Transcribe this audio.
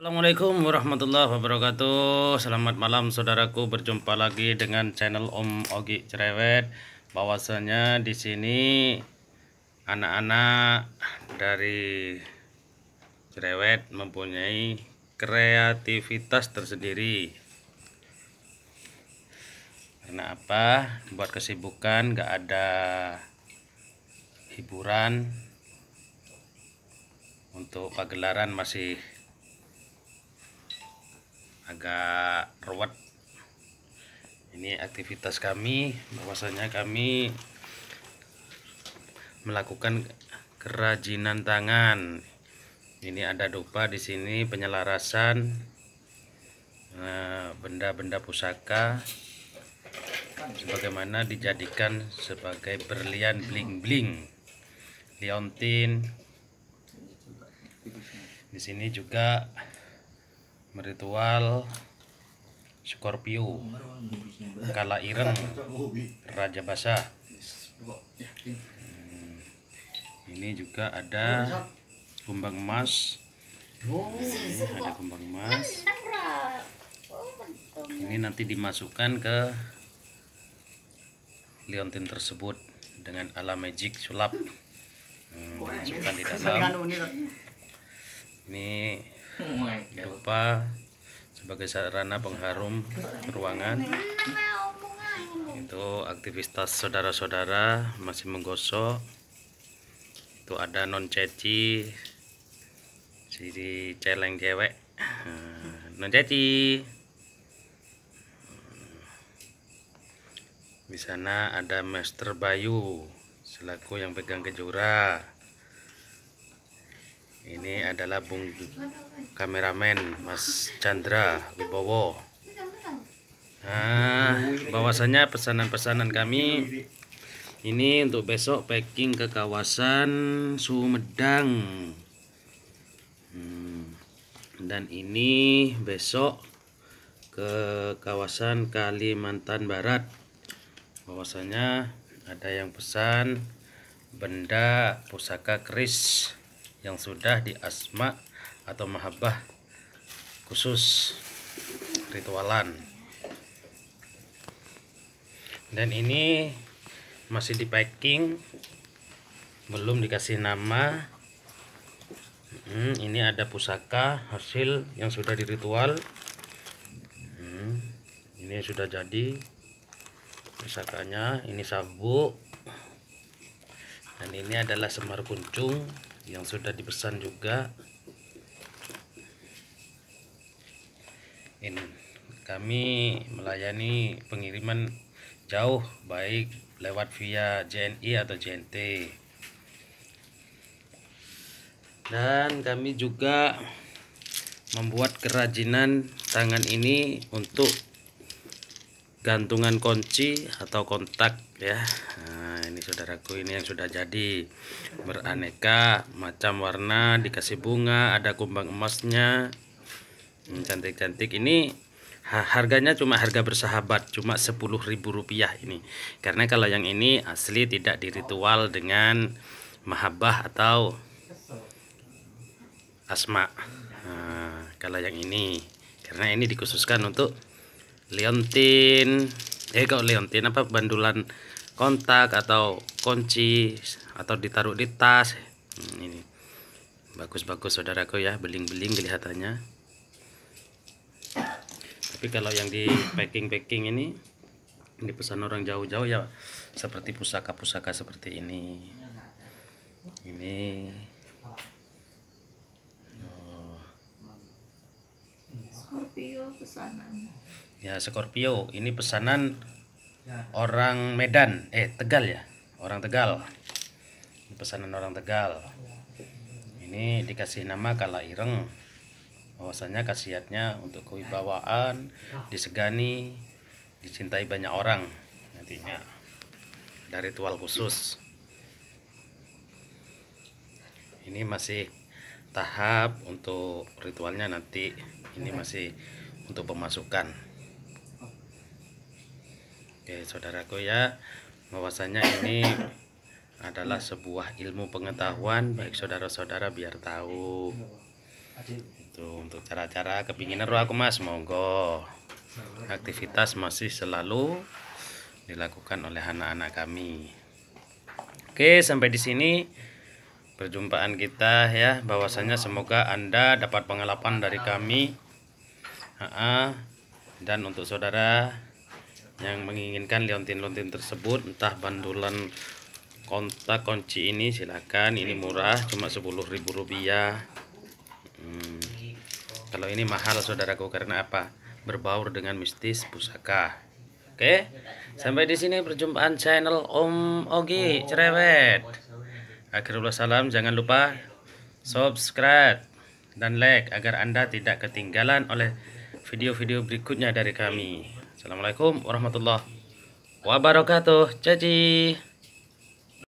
Assalamualaikum warahmatullahi wabarakatuh Selamat malam saudaraku Berjumpa lagi dengan channel Om Ogi Cerewet Bahwasanya di sini Anak-anak dari Cerewet mempunyai kreativitas tersendiri Karena apa? Buat kesibukan gak ada hiburan Untuk pagelaran masih agak ruwet ini aktivitas kami bahwasanya kami melakukan kerajinan tangan ini ada dupa di sini penyelarasan eh, benda-benda pusaka sebagaimana dijadikan sebagai berlian bling-bling liontin di sini juga meritual Scorpio kala ireng raja basah hmm, ini juga ada kumbang emas ini ada kumbang emas ini nanti dimasukkan ke liontin tersebut dengan ala magic sulap hmm, dimasukkan di dalam ini sebagai sarana pengharum ruangan itu aktivitas saudara-saudara masih menggosok itu ada non ceci si celeng cewek nah, non ceci di sana ada Master Bayu selaku yang pegang kejurah ini adalah bung kameramen Mas Chandra Wibowo nah bahwasanya pesanan-pesanan kami ini untuk besok packing ke kawasan Sumedang hmm. dan ini besok ke kawasan Kalimantan Barat Bahwasannya ada yang pesan benda pusaka keris yang sudah di asma atau mahabbah khusus ritualan dan ini masih di packing belum dikasih nama hmm, ini ada pusaka hasil yang sudah di ritual hmm, ini sudah jadi pusakanya ini sabuk dan ini adalah semar kuncung yang sudah dipesan juga ini kami melayani pengiriman jauh baik lewat via JNI atau JNT dan kami juga membuat kerajinan tangan ini untuk gantungan kunci atau kontak ya nah, ini saudaraku ini yang sudah jadi beraneka macam warna dikasih bunga ada kumbang emasnya hmm, cantik-cantik ini harganya cuma harga bersahabat cuma Rp10.000 ini karena kalau yang ini asli tidak diritual dengan mahabbah atau asma nah, kalau yang ini karena ini dikhususkan untuk liontin. eh kok liontin apa bandulan kontak atau kunci atau ditaruh di tas hmm, ini bagus-bagus saudaraku ya beling-beling kelihatannya tapi kalau yang di packing-packing ini ini pesan orang jauh-jauh ya seperti pusaka-pusaka seperti ini ini Scorpio pesanan ya Scorpio ini pesanan orang Medan eh Tegal ya orang Tegal pesanan orang Tegal ini dikasih nama kala ireng bahwasanya khasiatnya untuk kewibawaan disegani dicintai banyak orang nantinya dari ritual khusus ini masih tahap untuk ritualnya nanti ini masih untuk pemasukan Oke saudaraku ya bahwasanya ini adalah sebuah ilmu pengetahuan baik saudara-saudara biar tahu itu untuk cara-cara kepinginan roh aku mas monggo aktivitas masih selalu dilakukan oleh anak-anak kami oke sampai di sini perjumpaan kita ya bahwasanya semoga anda dapat pengalaman dari kami ha dan untuk saudara yang menginginkan liontin-liontin tersebut entah bandulan kontak kunci ini silakan ini murah cuma 10.000 rupiah hmm. kalau ini mahal saudaraku karena apa berbaur dengan mistis pusaka oke sampai di sini perjumpaan channel Om Ogi cerewet akhirullah salam jangan lupa subscribe dan like agar anda tidak ketinggalan oleh video-video berikutnya dari kami Assalamualaikum warahmatullahi wabarakatuh. Caci.